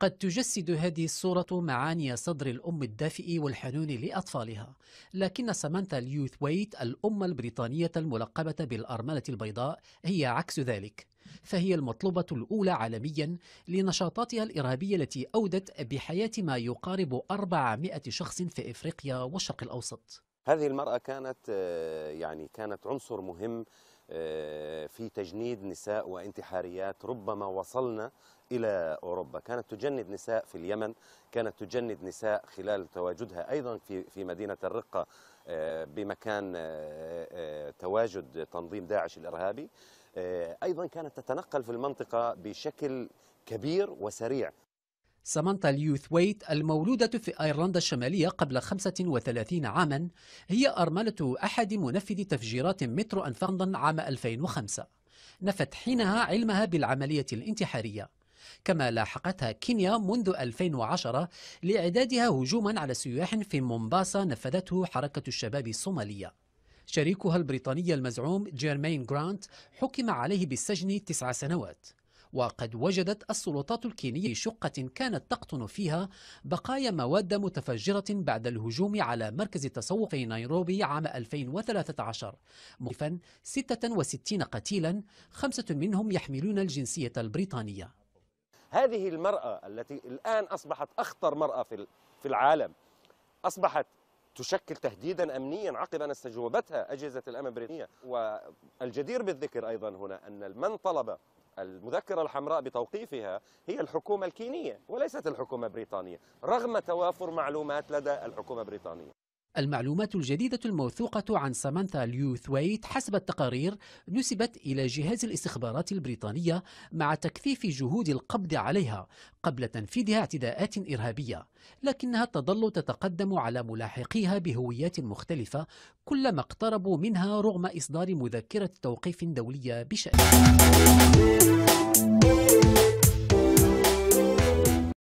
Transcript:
قد تجسد هذه الصورة معاني صدر الأم الدافئ والحنون لأطفالها لكن سامانثا ليوثويت الأم البريطانية الملقبة بالأرملة البيضاء هي عكس ذلك فهي المطلوبة الأولى عالميا لنشاطاتها الإرهابية التي أودت بحياة ما يقارب 400 شخص في إفريقيا والشرق الأوسط هذه المرأة كانت آه، يعني كانت عنصر مهم آه، في تجنيد نساء وانتحاريات ربما وصلنا إلى أوروبا كانت تجند نساء في اليمن كانت تجند نساء خلال تواجدها أيضا في, في مدينة الرقة آه، بمكان آه، تواجد تنظيم داعش الإرهابي أيضا كانت تتنقل في المنطقة بشكل كبير وسريع سامانتا ويت المولودة في أيرلندا الشمالية قبل 35 عاما هي أرملة أحد منفذي تفجيرات مترو أن عام 2005 نفت حينها علمها بالعملية الانتحارية كما لاحقتها كينيا منذ 2010 لإعدادها هجوما على سياح في مومباسا نفذته حركة الشباب الصومالية شريكها البريطاني المزعوم جيرمين جرانت حكم عليه بالسجن تسع سنوات وقد وجدت السلطات الكينية شقة كانت تقطن فيها بقايا مواد متفجرة بعد الهجوم على مركز التسوق في نيروبي عام 2013 مضيفا 66 قتيلا خمسة منهم يحملون الجنسية البريطانية هذه المرأة التي الآن أصبحت أخطر مرأة في العالم أصبحت تشكل تهديدا امنيا عقب ان استجوبتها اجهزه الامن البريطانيه والجدير بالذكر ايضا هنا ان من طلب المذكرة الحمراء بتوقيفها هي الحكومة الكينية وليست الحكومة البريطانية رغم توافر معلومات لدى الحكومة البريطانية المعلومات الجديدة الموثوقة عن سامانثا ليوثويت حسب التقارير نسبت إلى جهاز الاستخبارات البريطانية مع تكثيف جهود القبض عليها قبل تنفيذها اعتداءات إرهابية لكنها تظل تتقدم على ملاحقيها بهويات مختلفة كلما اقتربوا منها رغم إصدار مذكرة توقيف دولية بشأنها